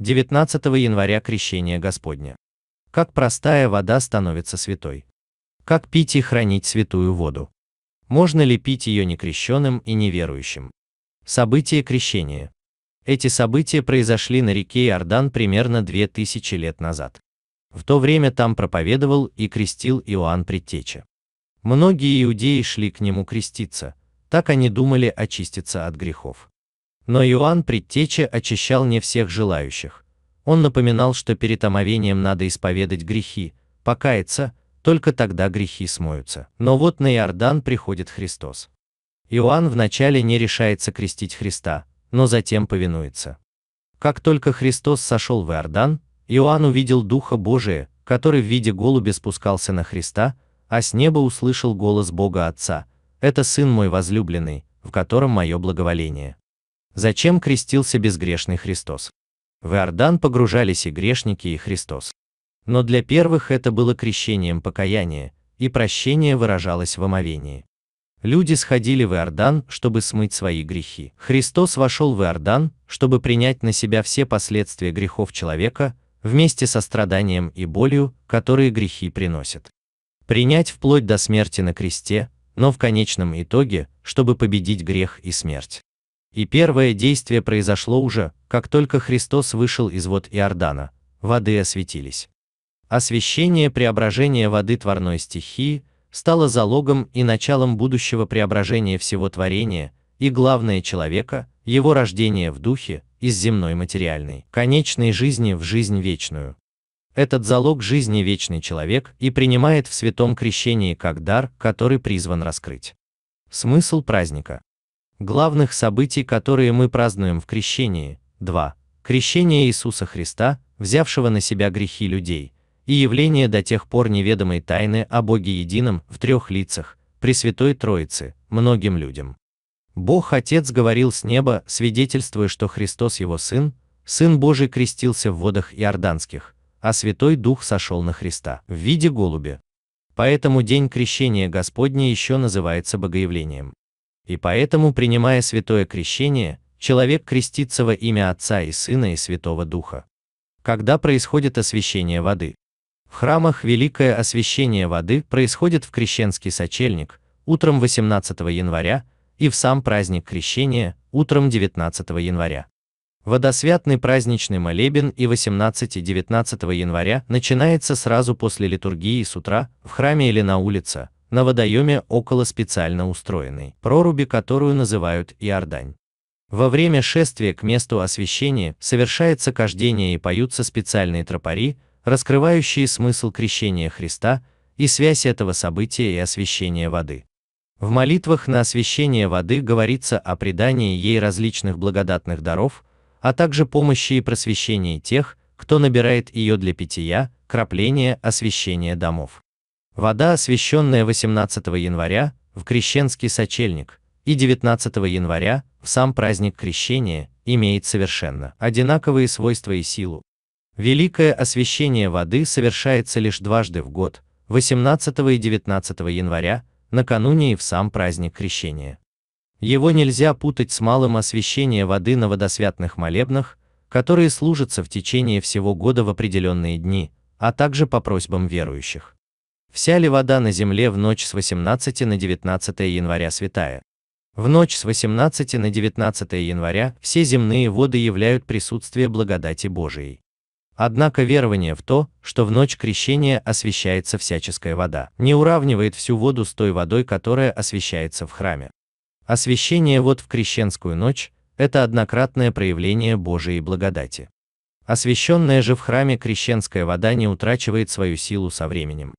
19 января крещение Господня. Как простая вода становится святой. Как пить и хранить святую воду. Можно ли пить ее некрещенным и неверующим? Событие крещения. Эти события произошли на реке Иордан примерно 2000 лет назад. В то время там проповедовал и крестил Иоанн Предтеча. Многие иудеи шли к нему креститься, так они думали очиститься от грехов. Но Иоанн Предтече очищал не всех желающих. Он напоминал, что перед омовением надо исповедать грехи, покаяться, только тогда грехи смоются. Но вот на Иордан приходит Христос. Иоанн вначале не решается крестить Христа, но затем повинуется. Как только Христос сошел в Иордан, Иоанн увидел Духа Божия, который в виде голубя спускался на Христа, а с неба услышал голос Бога Отца, «Это Сын мой возлюбленный, в котором мое благоволение». Зачем крестился безгрешный Христос? В Иордан погружались и грешники, и Христос. Но для первых это было крещением покаяния, и прощение выражалось в омовении. Люди сходили в Иордан, чтобы смыть свои грехи. Христос вошел в Иордан, чтобы принять на себя все последствия грехов человека, вместе со страданием и болью, которые грехи приносят. Принять вплоть до смерти на кресте, но в конечном итоге, чтобы победить грех и смерть. И первое действие произошло уже, как только Христос вышел из вод Иордана, воды осветились. Освящение преображения воды творной стихии стало залогом и началом будущего преображения всего творения, и главное человека, его рождение в духе, из земной материальной, конечной жизни в жизнь вечную. Этот залог жизни вечный человек и принимает в святом крещении как дар, который призван раскрыть. Смысл праздника главных событий, которые мы празднуем в крещении. два: Крещение Иисуса Христа, взявшего на себя грехи людей, и явление до тех пор неведомой тайны о Боге едином в трех лицах, при Святой Троице, многим людям. Бог Отец говорил с неба, свидетельствуя, что Христос его Сын, Сын Божий крестился в водах иорданских, а Святой Дух сошел на Христа в виде голубя. Поэтому день крещения Господня еще называется богоявлением. И поэтому, принимая святое крещение, человек крестится во имя Отца и Сына и Святого Духа. Когда происходит освящение воды? В храмах великое освящение воды происходит в крещенский сочельник, утром 18 января, и в сам праздник крещения, утром 19 января. Водосвятный праздничный молебен и 18 и 19 января начинается сразу после литургии с утра в храме или на улице, на водоеме около специально устроенной проруби, которую называют Иордань. Во время шествия к месту освящения совершается кождение и поются специальные тропари, раскрывающие смысл крещения Христа и связь этого события и освящения воды. В молитвах на освящение воды говорится о предании ей различных благодатных даров, а также помощи и просвещении тех, кто набирает ее для питья, кропления, освещения домов. Вода, освященная 18 января в крещенский сочельник и 19 января в сам праздник крещения, имеет совершенно одинаковые свойства и силу. Великое освящение воды совершается лишь дважды в год, 18 и 19 января, накануне и в сам праздник крещения. Его нельзя путать с малым освящением воды на водосвятных молебнах, которые служатся в течение всего года в определенные дни, а также по просьбам верующих. Вся ли вода на Земле в ночь с 18 на 19 января святая? В ночь с 18 на 19 января все земные воды являют присутствие благодати Божией. Однако верование в то, что в ночь крещения освещается всяческая вода, не уравнивает всю воду с той водой, которая освещается в храме. Освящение вод в крещенскую ночь – это однократное проявление Божией благодати. Освященная же в храме крещенская вода не утрачивает свою силу со временем.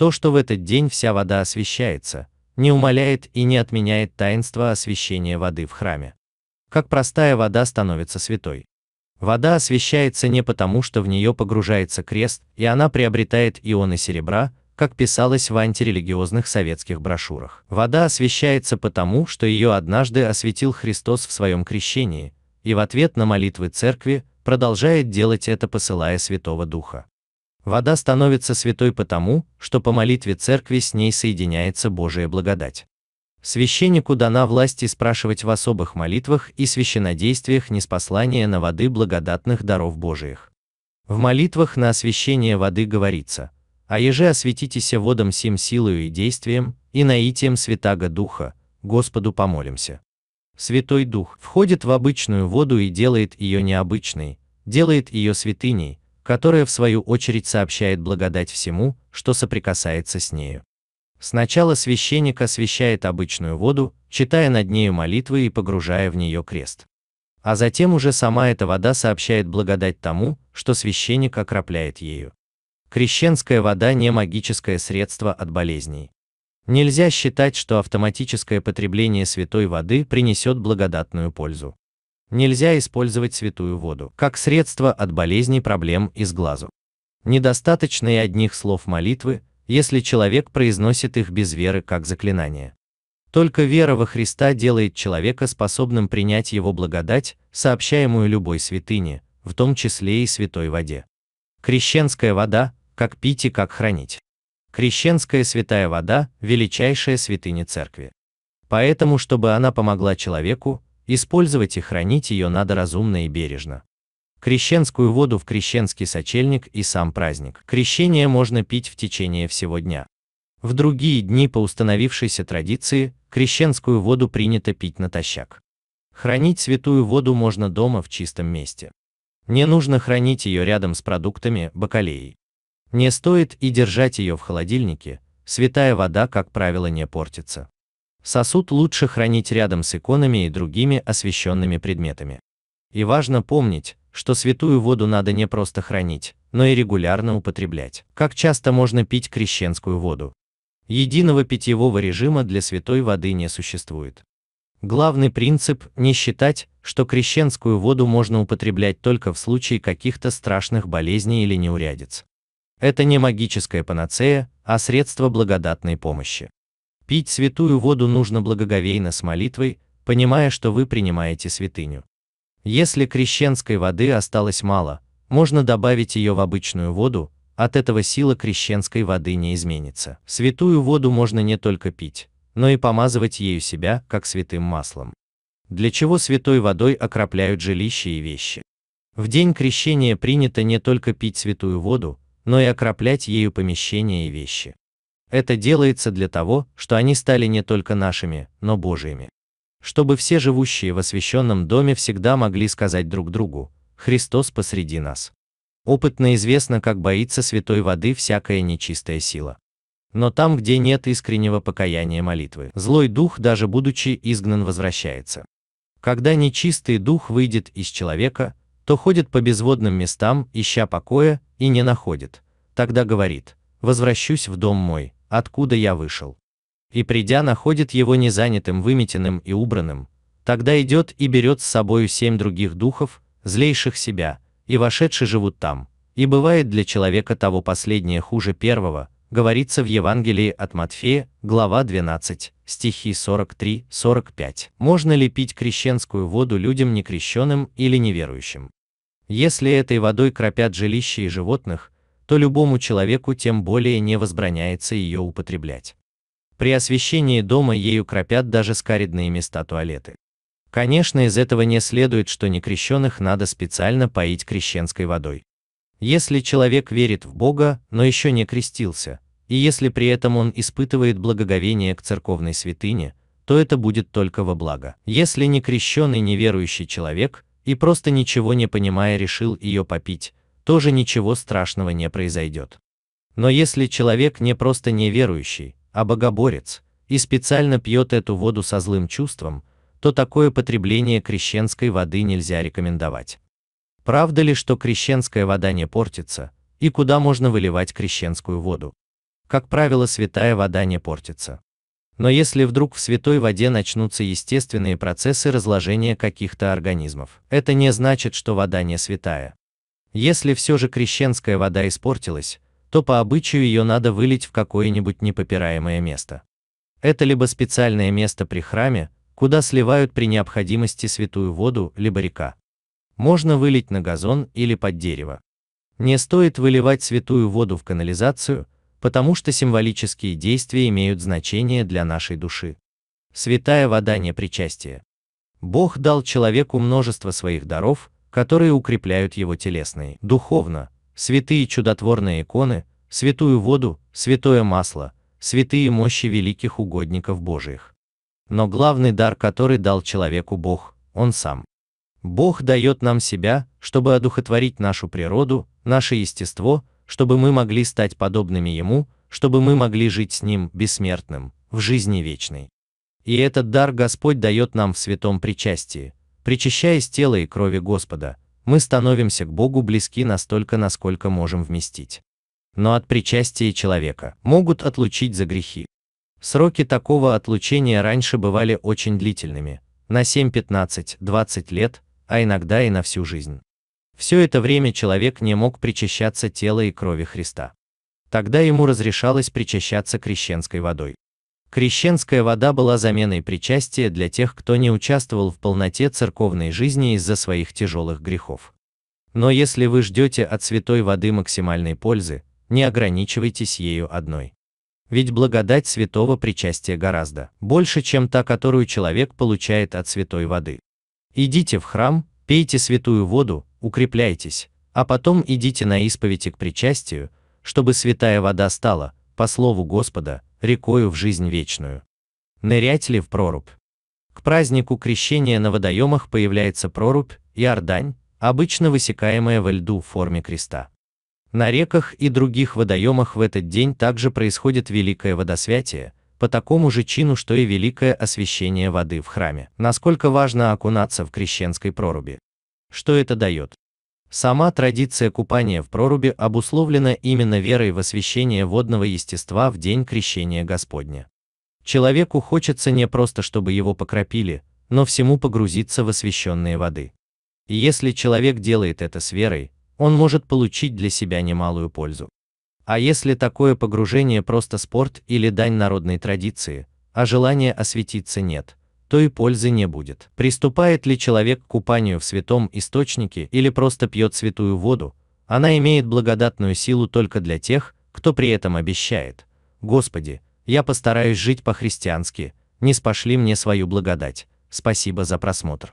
То, что в этот день вся вода освещается, не умаляет и не отменяет таинство освящения воды в храме. Как простая вода становится святой. Вода освещается не потому, что в нее погружается крест, и она приобретает ионы серебра, как писалось в антирелигиозных советских брошюрах. Вода освещается потому, что ее однажды осветил Христос в своем крещении, и в ответ на молитвы церкви продолжает делать это, посылая Святого Духа. Вода становится святой потому, что по молитве церкви с ней соединяется Божия благодать. Священнику дана власть и спрашивать в особых молитвах и священодействиях неспослание на воды благодатных даров Божиих. В молитвах на освящение воды говорится, «А еже осветитеся водом сим силою и действием, и наитием Святаго Духа, Господу помолимся». Святой Дух входит в обычную воду и делает ее необычной, делает ее святыней, которая в свою очередь сообщает благодать всему, что соприкасается с нею. Сначала священник освящает обычную воду, читая над нею молитвы и погружая в нее крест. А затем уже сама эта вода сообщает благодать тому, что священник окропляет ею. Крещенская вода не магическое средство от болезней. Нельзя считать, что автоматическое потребление святой воды принесет благодатную пользу. Нельзя использовать святую воду как средство от болезней проблем из глазу. Недостаточно и одних слов молитвы, если человек произносит их без веры как заклинание. Только вера во Христа делает человека способным принять его благодать, сообщаемую любой святыне, в том числе и святой воде. Крещенская вода, как пить и как хранить. Крещенская святая вода – величайшая святыня церкви. Поэтому, чтобы она помогла человеку, Использовать и хранить ее надо разумно и бережно. Крещенскую воду в крещенский сочельник и сам праздник. Крещение можно пить в течение всего дня. В другие дни по установившейся традиции крещенскую воду принято пить натощак. Хранить святую воду можно дома в чистом месте. Не нужно хранить ее рядом с продуктами, бакалеей. Не стоит и держать ее в холодильнике, святая вода, как правило, не портится. Сосуд лучше хранить рядом с иконами и другими освященными предметами. И важно помнить, что святую воду надо не просто хранить, но и регулярно употреблять. Как часто можно пить крещенскую воду? Единого питьевого режима для святой воды не существует. Главный принцип – не считать, что крещенскую воду можно употреблять только в случае каких-то страшных болезней или неурядиц. Это не магическая панацея, а средство благодатной помощи. Пить святую воду нужно благоговейно с молитвой, понимая, что вы принимаете святыню. Если крещенской воды осталось мало, можно добавить ее в обычную воду, от этого сила крещенской воды не изменится. Святую воду можно не только пить, но и помазывать ею себя, как святым маслом. Для чего святой водой окропляют жилища и вещи? В день крещения принято не только пить святую воду, но и окроплять ею помещения и вещи. Это делается для того, что они стали не только нашими, но Божьими. Чтобы все живущие в освященном доме всегда могли сказать друг другу, Христос посреди нас. Опытно известно, как боится святой воды всякая нечистая сила. Но там, где нет искреннего покаяния молитвы, злой дух, даже будучи изгнан, возвращается. Когда нечистый дух выйдет из человека, то ходит по безводным местам, ища покоя, и не находит. Тогда говорит, возвращусь в дом мой, откуда я вышел. И придя, находит его незанятым, выметенным и убранным, тогда идет и берет с собою семь других духов, злейших себя, и вошедшие живут там, и бывает для человека того последнее хуже первого, говорится в Евангелии от Матфея, глава 12, стихи 43-45. Можно ли пить крещенскую воду людям некрещенным или неверующим? Если этой водой кропят жилища и животных, то любому человеку тем более не возбраняется ее употреблять. При освещении дома ею кропят даже скаридные места туалеты. Конечно, из этого не следует, что некрещенных надо специально поить крещенской водой. Если человек верит в Бога, но еще не крестился, и если при этом он испытывает благоговение к церковной святыне, то это будет только во благо. Если некрещенный неверующий человек и просто ничего не понимая решил ее попить, тоже ничего страшного не произойдет. Но если человек не просто неверующий, а богоборец, и специально пьет эту воду со злым чувством, то такое потребление крещенской воды нельзя рекомендовать. Правда ли, что крещенская вода не портится, и куда можно выливать крещенскую воду? Как правило, святая вода не портится. Но если вдруг в святой воде начнутся естественные процессы разложения каких-то организмов, это не значит, что вода не святая. Если все же крещенская вода испортилась, то по обычаю ее надо вылить в какое-нибудь непопираемое место. Это либо специальное место при храме, куда сливают при необходимости святую воду, либо река. Можно вылить на газон или под дерево. Не стоит выливать святую воду в канализацию, потому что символические действия имеют значение для нашей души. Святая вода не причастие. Бог дал человеку множество своих даров, которые укрепляют его телесные, духовно, святые чудотворные иконы, святую воду, святое масло, святые мощи великих угодников Божиих. Но главный дар, который дал человеку Бог, он сам. Бог дает нам себя, чтобы одухотворить нашу природу, наше естество, чтобы мы могли стать подобными Ему, чтобы мы могли жить с Ним, бессмертным, в жизни вечной. И этот дар Господь дает нам в святом причастии, причащаясь тело и крови Господа, мы становимся к Богу близки настолько, насколько можем вместить. Но от причастия человека могут отлучить за грехи. Сроки такого отлучения раньше бывали очень длительными, на 7, 15, 20 лет, а иногда и на всю жизнь. Все это время человек не мог причащаться тела и крови Христа. Тогда ему разрешалось причащаться крещенской водой. Крещенская вода была заменой причастия для тех, кто не участвовал в полноте церковной жизни из-за своих тяжелых грехов. Но если вы ждете от святой воды максимальной пользы, не ограничивайтесь ею одной. Ведь благодать святого причастия гораздо больше, чем та, которую человек получает от святой воды. Идите в храм, пейте святую воду, укрепляйтесь, а потом идите на исповедь к причастию, чтобы святая вода стала – по слову Господа, рекою в жизнь вечную. Нырять ли в прорубь? К празднику крещения на водоемах появляется прорубь, иордань, обычно высекаемая во льду в форме креста. На реках и других водоемах в этот день также происходит великое водосвятие, по такому же чину, что и великое освящение воды в храме. Насколько важно окунаться в крещенской проруби? Что это дает? Сама традиция купания в проруби обусловлена именно верой в освящение водного естества в день крещения Господня. Человеку хочется не просто, чтобы его покропили, но всему погрузиться в освященные воды. И если человек делает это с верой, он может получить для себя немалую пользу. А если такое погружение просто спорт или дань народной традиции, а желания осветиться нет – то и пользы не будет. Приступает ли человек к купанию в святом источнике или просто пьет святую воду, она имеет благодатную силу только для тех, кто при этом обещает. Господи, я постараюсь жить по-христиански, не спошли мне свою благодать. Спасибо за просмотр.